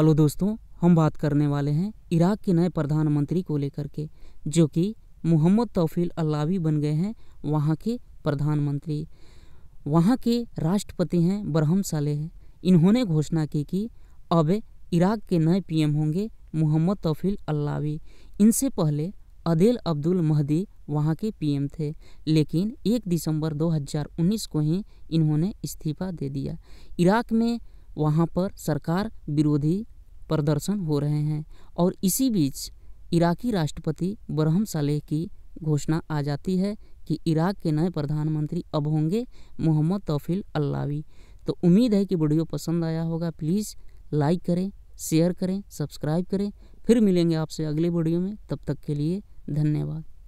hello दोस्तों हम बात करने वाले हैं इराक के नए प्रधानमंत्री को लेकर के जो कि मोहम्मद तौफील अल्लावी बन गए हैं वहाँ के प्रधानमंत्री वहाँ के राष्ट्रपति हैं बरहम सालेह इन्होंने घोषणा की कि अब इराक के नए पीएम होंगे मोहम्मद तौफील अल्लावी इनसे पहले अदेल अब्दुल महदी वहाँ के पीएम थे लेकिन 1 दिसंबर 2019 को ही इन्होंने इस्तीफा दे दिया इराक में वहाँ पर सरकार विरोधी प्रदर्शन हो रहे हैं और इसी बीच इराकी राष्ट्रपति बरहम सलेह की घोषणा आ जाती है कि इराक के नए प्रधानमंत्री अब होंगे मोहम्मद तौफिल अल्लावी तो उम्मीद है कि वीडियो पसंद आया होगा प्लीज़ लाइक करें शेयर करें सब्सक्राइब करें फिर मिलेंगे आपसे अगले वीडियो में तब तक के लिए धन्यवाद